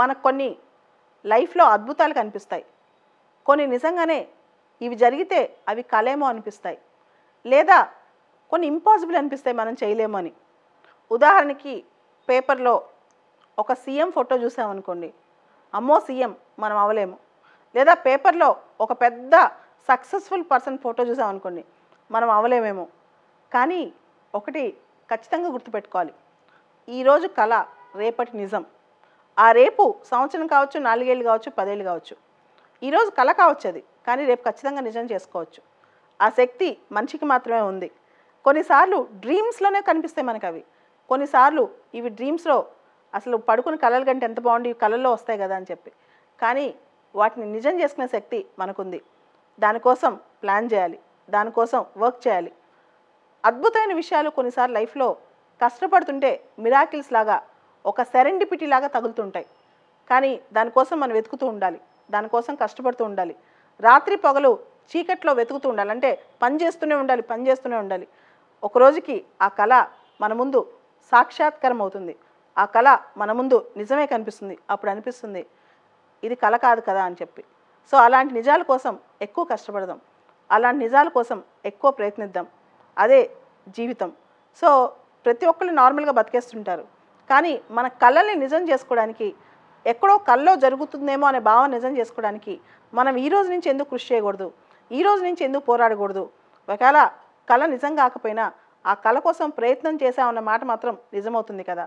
మనకు కొన్ని లైఫ్లో అద్భుతాలు కనిపిస్తాయి కొన్ని నిజంగానే ఇవి జరిగితే అవి కలేమో అనిపిస్తాయి లేదా కొన్ని ఇంపాసిబుల్ అనిపిస్తాయి మనం చేయలేము అని ఉదాహరణకి పేపర్లో ఒక సీఎం ఫోటో చూసామనుకోండి అమ్మో సీఎం మనం అవ్వలేము లేదా పేపర్లో ఒక పెద్ద సక్సెస్ఫుల్ పర్సన్ ఫోటో చూసామనుకోండి మనం అవ్వలేమేమో కానీ ఒకటి ఖచ్చితంగా గుర్తుపెట్టుకోవాలి ఈరోజు కళ రేపటి నిజం ఆ రేపు సంవత్సరం కావచ్చు నాలుగేళ్ళు కావచ్చు పదేళ్ళు కావచ్చు ఈరోజు కళ కావచ్చు అది కానీ రేపు ఖచ్చితంగా నిజం చేసుకోవచ్చు ఆ శక్తి మనిషికి మాత్రమే ఉంది కొన్నిసార్లు డ్రీమ్స్లోనే కనిపిస్తాయి మనకు అవి కొన్నిసార్లు ఇవి డ్రీమ్స్లో అసలు పడుకుని కళలు కంటే ఎంత బాగుండి కళల్లో వస్తాయి కదా అని చెప్పి కానీ వాటిని నిజం చేసుకునే శక్తి మనకుంది దానికోసం ప్లాన్ చేయాలి దానికోసం వర్క్ చేయాలి అద్భుతమైన విషయాలు కొన్నిసార్లు లైఫ్లో కష్టపడుతుంటే మిరాకిల్స్ లాగా ఒక సెరెండిపిటీ లాగా తగులుతుంటాయి కానీ దానికోసం మనం వెతుకుతూ ఉండాలి దానికోసం కష్టపడుతూ ఉండాలి రాత్రి పగలు చీకట్లో వెతుకుతూ ఉండాలి అంటే పని చేస్తూనే ఉండాలి పని చేస్తూనే ఉండాలి ఒక రోజుకి ఆ కళ మన ముందు సాక్షాత్కరం అవుతుంది ఆ కళ మన ముందు నిజమే కనిపిస్తుంది అప్పుడు అనిపిస్తుంది ఇది కళ కాదు కదా అని చెప్పి సో అలాంటి నిజాల కోసం ఎక్కువ కష్టపడదాం అలాంటి నిజాల కోసం ఎక్కువ ప్రయత్నిద్దాం అదే జీవితం సో ప్రతి ఒక్కళ్ళు నార్మల్గా బతికేస్తుంటారు కానీ మన కళల్ని నిజం చేసుకోవడానికి ఎక్కడో కళ్ళో జరుగుతుందేమో అనే భావం నిజం చేసుకోవడానికి మనం ఈ రోజు నుంచి ఎందుకు కృషి చేయకూడదు ఈ రోజు నుంచి ఎందుకు పోరాడకూడదు ఒకవేళ కళ నిజం కాకపోయినా ఆ కళ కోసం ప్రయత్నం చేశామన్న మాట మాత్రం నిజమవుతుంది కదా